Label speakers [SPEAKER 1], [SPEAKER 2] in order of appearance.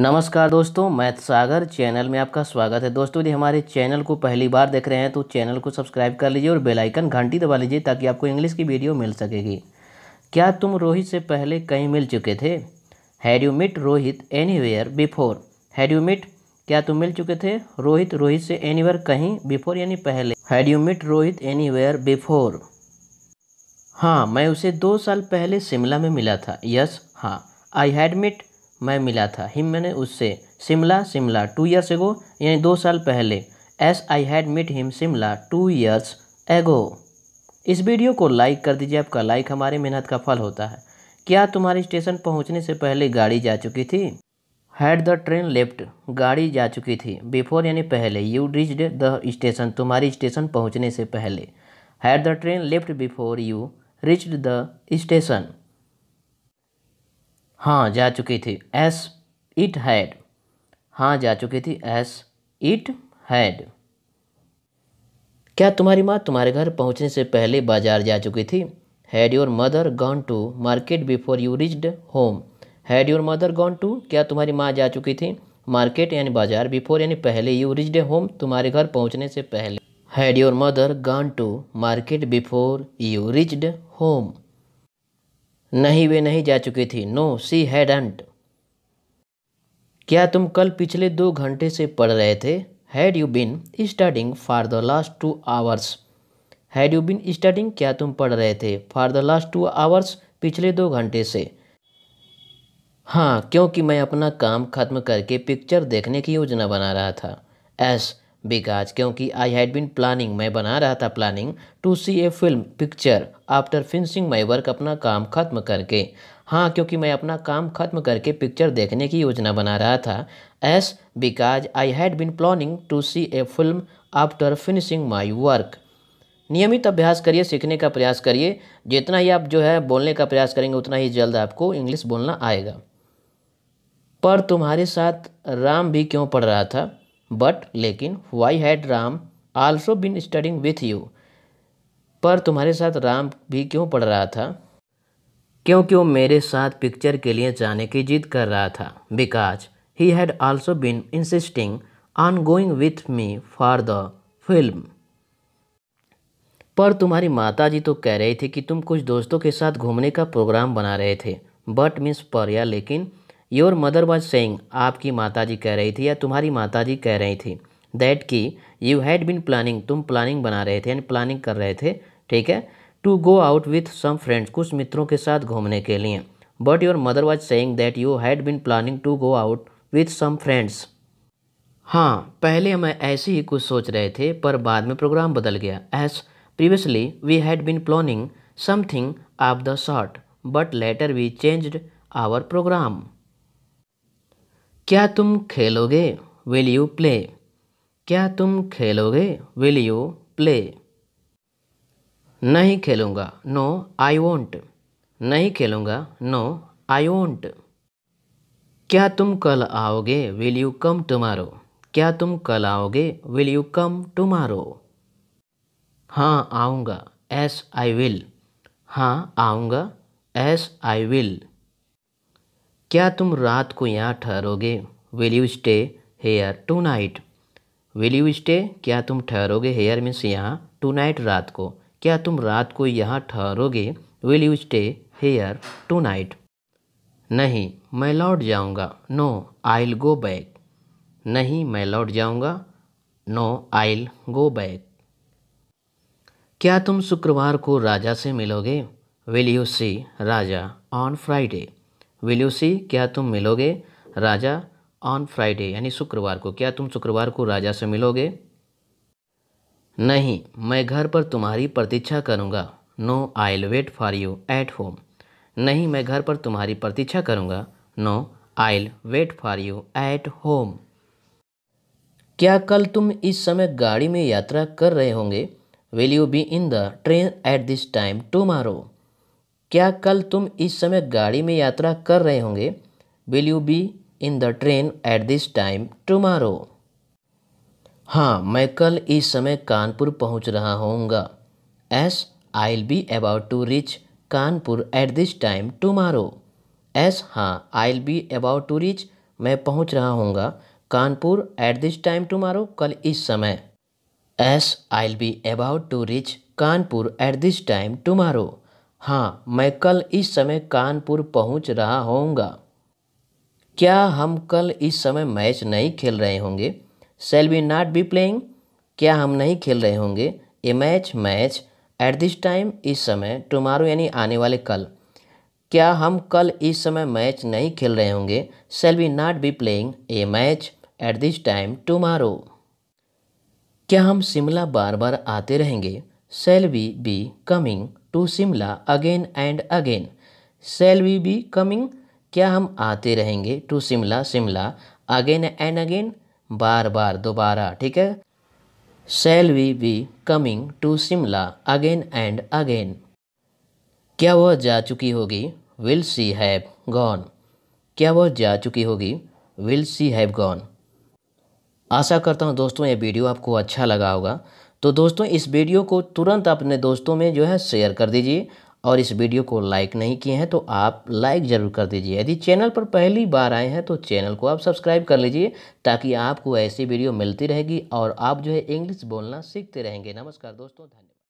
[SPEAKER 1] नमस्कार दोस्तों मैथ सागर चैनल में आपका स्वागत है दोस्तों यदि हमारे चैनल को पहली बार देख रहे हैं तो चैनल को सब्सक्राइब कर लीजिए और बेल आइकन घंटी दबा लीजिए ताकि आपको इंग्लिश की वीडियो मिल सकेगी क्या तुम रोहित से पहले कहीं मिल चुके थे had you met Rohit where before had you met क्या तुम मिल चुके थे रोहित रोहित से एनीवेयर कहीं बिफोर यानी पहले had you met Rohit where before हाँ मैं उसे दो साल पहले शिमला में मिला था यस हाँ आई हैड मिट मैं मिला था हिम मैंने उससे शिमला शिमला टू ईयर्स एगो यानी दो साल पहले as I had met him Shimla two years ago इस वीडियो को लाइक कर दीजिए आपका लाइक हमारी मेहनत का फल होता है क्या तुम्हारे स्टेशन पहुंचने से पहले गाड़ी जा चुकी थी हैड द ट्रेन लेफ्ट गाड़ी जा चुकी थी बिफोर यानी पहले यू रीच द स्टेशन तुम्हारी स्टेशन पहुंचने से पहले had the train left before you reach the station हाँ जा चुकी थी एस इट हैड हाँ जा चुकी थी एस इट हैड क्या तुम्हारी माँ तुम्हारे घर पहुँचने से पहले बाजार जा चुकी थी had your mother gone to market before you reached home had your mother gone to क्या तुम्हारी माँ जा चुकी थी मार्केट यानी बाजार बिफोर यानी पहले यू रिच्ड होम तुम्हारे घर पहुँचने से पहले had your mother gone to market before you reached home नहीं वे नहीं जा चुकी थी नो सी हैडंट क्या तुम कल पिछले दो घंटे से पढ़ रहे थे had you been studying for the last two hours had you been studying क्या तुम पढ़ रहे थे for the last two hours पिछले दो घंटे से हाँ क्योंकि मैं अपना काम खत्म करके पिक्चर देखने की योजना बना रहा था एस बिकॉज क्योंकि आई हैड बिन प्लानिंग मैं बना रहा था planning to see a film picture after finishing my work अपना काम खत्म करके हाँ क्योंकि मैं अपना काम खत्म करके पिक्चर देखने की योजना बना रहा था as because I had been planning to see a film after finishing my work नियमित अभ्यास करिए सीखने का प्रयास करिए जितना ही आप जो है बोलने का प्रयास करेंगे उतना ही जल्द आपको इंग्लिश बोलना आएगा पर तुम्हारे साथ राम भी क्यों पढ़ रहा था बट लेकिन why had Ram also been studying with you पर तुम्हारे साथ राम भी क्यों पढ़ रहा था क्योंकि वो मेरे साथ पिक्चर के लिए जाने की जिद कर रहा था because he had also been insisting on going with me for the film पर तुम्हारी माता जी तो कह रही थी कि तुम कुछ दोस्तों के साथ घूमने का प्रोग्राम बना रहे थे बट मिस पर या लेकिन योर मदर वॉज सेंग आपकी माताजी कह रही थी या तुम्हारी माताजी कह रही थी दैट कि यू हैड बिन प्लानिंग तुम प्लानिंग बना रहे थे यानी प्लानिंग कर रहे थे ठीक है to go out with some friends कुछ मित्रों के साथ घूमने के लिए but your mother was saying that you had been planning to go out with some friends हाँ पहले हम ऐसे ही कुछ सोच रहे थे पर बाद में प्रोग्राम बदल गया as previously we had been planning something of the sort but later we changed our programme क्या तुम खेलोगे विल यू प्ले क्या तुम खेलोगे विल यू प्ले नहीं खेलूंगा नो आई वोंट नहीं खेलूंगा नो आई वोंट क्या तुम कल आओगे विल यू कम टुमारो क्या तुम कल आओगे विल यू कम टुमारो हाँ आऊँगा एस आई विल हाँ आऊँगा एस आई विल क्या तुम रात को यहाँ ठहरोगे will you stay here tonight will you stay क्या तुम ठहरोगे हेयर मीन्स यहाँ टू नाइट रात को क्या तुम रात को यहाँ ठहरोगे will you stay here tonight नहीं मैं लौट जाऊँगा नो आइल गो बैक नहीं मैं लौट जाऊँगा नो आई गो बैक क्या तुम शुक्रवार को राजा से मिलोगे will you see Raja on Friday will you see क्या तुम मिलोगे राजा ऑन फ्राइडे यानी शुक्रवार को क्या तुम शुक्रवार को राजा से मिलोगे नहीं मैं घर पर तुम्हारी प्रतीक्षा करूँगा no I wait for you at home नहीं मैं घर पर तुम्हारी प्रतीक्षा करूँगा no I wait for you at home क्या कल तुम इस समय गाड़ी में यात्रा कर रहे होंगे will you be in the train at this time tomorrow क्या कल तुम इस समय गाड़ी में यात्रा कर रहे होंगे will you be in the train at this time tomorrow हाँ मैं कल इस समय कानपुर पहुँच रहा होऊंगा as I will be about to reach Kanpur at this time tomorrow as हाँ I will be about to reach मैं पहुँच रहा होऊंगा Kanpur at this time tomorrow कल इस समय as I will be about to reach Kanpur at this time tomorrow हाँ मैं कल इस समय कानपुर पहुँच रहा होऊंगा क्या हम कल इस समय मैच नहीं खेल रहे होंगे shall we not be playing क्या हम नहीं खेल रहे होंगे a match match at this time इस समय टुमारो यानी आने वाले कल क्या हम कल इस समय मैच नहीं खेल रहे होंगे shall we not be playing a match at this time tomorrow क्या हम शिमला बार बार आते रहेंगे shall we be coming to Shimla again and again shall we be coming क्या हम आते रहेंगे to Shimla Shimla again and again बार बार दोबारा ठीक है shall we be coming to Shimla again and again क्या वह जा चुकी होगी विल सी हैव गॉन क्या वह जा चुकी होगी विल सी हैव गॉन आशा करता हूँ दोस्तों ये वीडियो आपको अच्छा लगा होगा तो दोस्तों इस वीडियो को तुरंत अपने दोस्तों में जो है शेयर कर दीजिए और इस वीडियो को लाइक नहीं किए हैं तो आप लाइक ज़रूर कर दीजिए यदि चैनल पर पहली बार आए हैं तो चैनल को आप सब्सक्राइब कर लीजिए ताकि आपको ऐसी वीडियो मिलती रहेगी और आप जो है इंग्लिश बोलना सीखते रहेंगे नमस्कार दोस्तों धन्यवाद